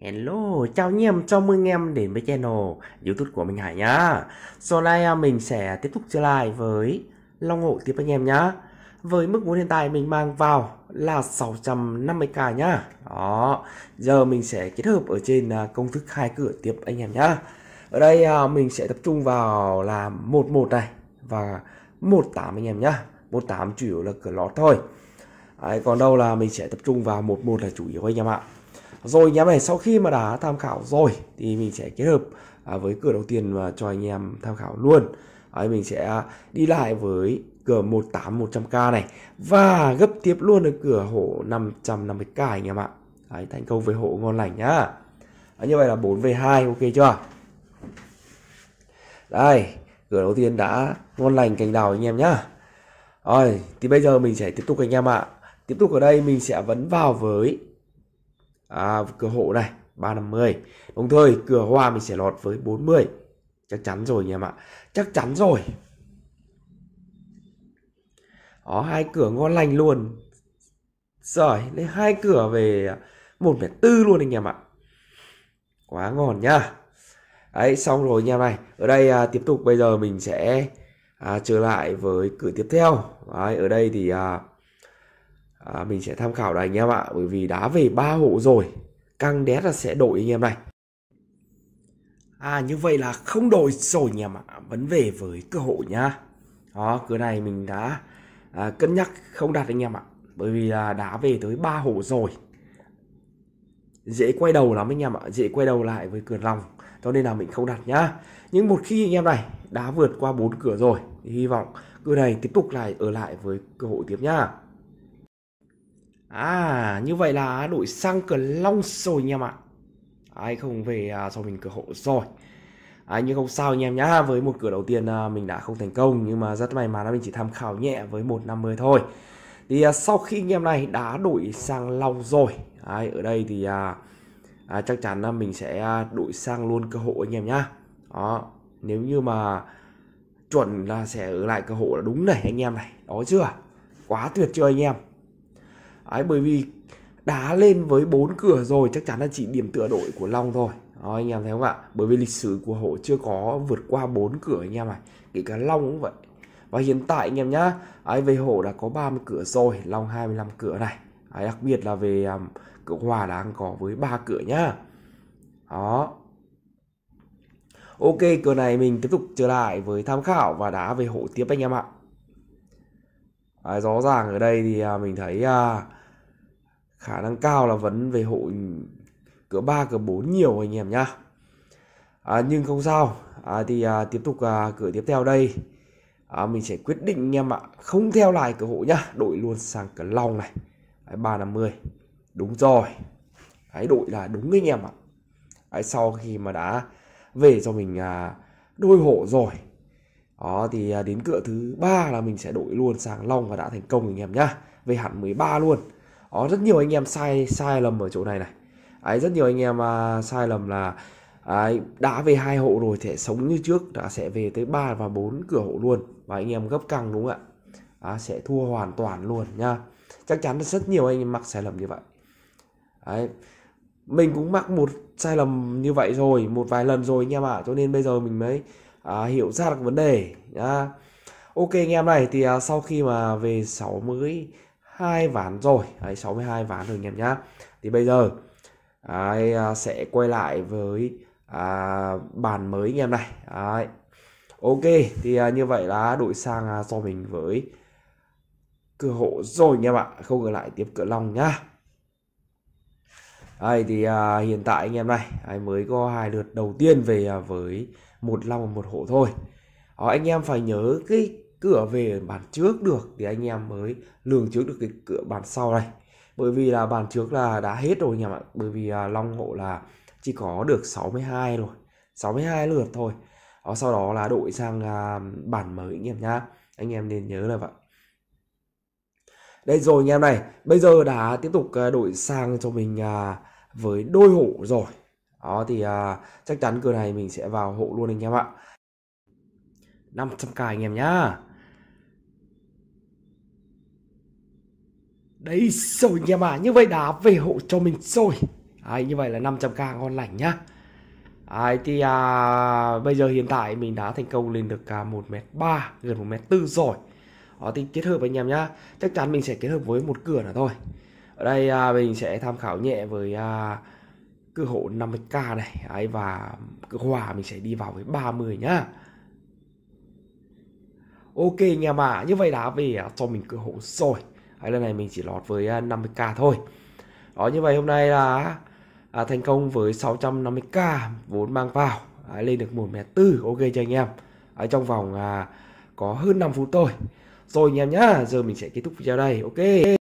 Hello, chào anh em, chào mừng anh em đến với channel youtube của mình Hải nhá Sau này à, mình sẽ tiếp tục trở lại với Long Hộ tiếp anh em nhá Với mức vốn hiện tại mình mang vào là 650k nhá Đó, giờ mình sẽ kết hợp ở trên à, công thức hai cửa tiếp anh em nhá Ở đây à, mình sẽ tập trung vào là 11 này và 18 anh em nhá 18 chủ yếu là cửa lót thôi Đấy, còn đâu là mình sẽ tập trung vào 11 là chủ yếu anh em ạ rồi nhà này sau khi mà đã tham khảo rồi thì mình sẽ kết hợp à, với cửa đầu tiên và cho anh em tham khảo luôn Đấy, mình sẽ đi lại với cửa 18 100k này và gấp tiếp luôn ở cửa hộ 550k anh em ạ Đấy, thành công với hộ ngon lành nhá Đấy, như vậy là 4 về 2 ok chưa đây cửa đầu tiên đã ngon lành cành đào anh em nhá rồi thì bây giờ mình sẽ tiếp tục anh em ạ tiếp tục ở đây mình sẽ vẫn vào với à, cửa hộ này 350 đồng thời cửa hoa mình sẽ lọt với 40 chắc chắn rồi anh em ạ chắc chắn rồi đó hai cửa ngon lành luôn rồi lấy hai cửa về một tư luôn anh em ạ quá ngon nhá đấy xong rồi anh em này ở đây à, tiếp tục bây giờ mình sẽ à, trở lại với cửa tiếp theo đấy, ở đây thì à, à, mình sẽ tham khảo này anh em ạ bởi vì đá về ba hộ rồi căng đét là sẽ đổi anh em này à như vậy là không đổi rồi anh em ạ vẫn về với cơ hội nhá đó cửa này mình đã à, cân nhắc không đặt anh em ạ bởi vì là đá về tới ba hộ rồi dễ quay đầu lắm anh em ạ dễ quay đầu lại với cửa lòng cho nên là mình không đặt nhá nhưng một khi anh em này đã vượt qua bốn cửa rồi thì hy vọng cửa này tiếp tục lại ở lại với cơ hội tiếp nhá À như vậy là đổi sang cửa long rồi anh em ạ Ai không về à, cho mình cửa hộ rồi à, Nhưng không sao anh em nhá Với một cửa đầu tiên à, mình đã không thành công Nhưng mà rất may mắn là mình chỉ tham khảo nhẹ với 150 thôi Thì à, sau khi anh em này đã đổi sang long rồi Đấy, Ở đây thì à, à, chắc chắn là mình sẽ à, đổi sang luôn cơ hội anh em nhá Đó nếu như mà chuẩn là sẽ ở lại cơ hội là đúng này anh em này đó chưa quá tuyệt chưa anh em Đấy, bởi vì đá lên với bốn cửa rồi chắc chắn là chỉ điểm tựa đội của Long thôi đó, anh em thấy không ạ bởi vì lịch sử của hộ chưa có vượt qua bốn cửa anh em này kể cả Long cũng vậy và hiện tại anh em nhá ấy về hộ đã có 30 cửa rồi Long 25 cửa này đấy, đặc biệt là về um, à, cửa Hòa đang có với ba cửa nhá đó Ok cửa này mình tiếp tục trở lại với tham khảo và đá về hộ tiếp anh em ạ à, rõ ràng ở đây thì à, mình thấy à, khả năng cao là vẫn về hội cửa 3, cửa 4 nhiều anh em nhá à, nhưng không sao à, thì à, tiếp tục à, cửa tiếp theo đây à, mình sẽ quyết định anh em ạ không theo lại cửa hộ nhá đổi luôn sang cửa long này ba năm mươi đúng rồi ấy đội là đúng anh em ạ ấy sau khi mà đã về cho mình à, đôi hộ rồi đó thì à, đến cửa thứ ba là mình sẽ đổi luôn sang long và đã thành công anh em nhá về hẳn 13 luôn có ờ, rất nhiều anh em sai sai lầm ở chỗ này này. ấy rất nhiều anh em uh, sai lầm là Đấy, đã về hai hộ rồi thì sống như trước đã sẽ về tới 3 và 4 cửa hộ luôn và anh em gấp căng đúng không ạ à, sẽ thua hoàn toàn luôn nha chắc chắn là rất nhiều anh em mắc sai lầm như vậy Đấy. mình cũng mắc một sai lầm như vậy rồi một vài lần rồi anh em ạ à. cho nên bây giờ mình mới à, hiểu ra được vấn đề nha ok anh em này thì à, sau khi mà về 6 mới hai ván rồi đấy, 62 ván rồi anh em nhá thì bây giờ ai à, sẽ quay lại với à, bàn mới anh em này đấy. ok thì à, như vậy là đội sang do à, mình với cửa hộ rồi anh em ạ không ở lại tiếp cửa long nhá đây thì à, hiện tại anh em này ai mới có hai lượt đầu tiên về à, với một long và một hộ thôi đó, ờ, anh em phải nhớ cái cửa về bản trước được thì anh em mới lường trước được cái cửa bản sau này bởi vì là bản trước là đã hết rồi anh em ạ bởi vì à, long hộ là chỉ có được 62 rồi 62 lượt thôi đó, sau đó là đội sang à, bản mới anh em nhá anh em nên nhớ là vậy đây rồi anh em này bây giờ đã tiếp tục à, đổi sang cho mình à, với đôi hộ rồi đó thì à, chắc chắn cửa này mình sẽ vào hộ luôn anh em ạ 500k anh em nhá Đấy rồi anh em à Như vậy đã về hộ cho mình rồi Đấy, Như vậy là 500k ngon lành nhá Đấy, thì à, bây giờ hiện tại mình đã thành công lên được à, 1m3 gần 1m4 rồi đó, thì kết hợp anh em nhá chắc chắn mình sẽ kết hợp với một cửa nữa thôi ở đây à, mình sẽ tham khảo nhẹ với à, cửa hộ 50k này ấy và cửa hòa mình sẽ đi vào với 30 nhá Ok anh em ạ, à, như vậy đã về à, cho mình cơ hội rồi. Đấy, lần này mình chỉ lọt với 50k à, thôi. Đó như vậy hôm nay là à, thành công với 650k vốn mang vào à, lên được một mẹ tư ok cho anh em à, trong vòng à, có hơn 5 phút thôi rồi anh em nhá giờ mình sẽ kết thúc video đây ok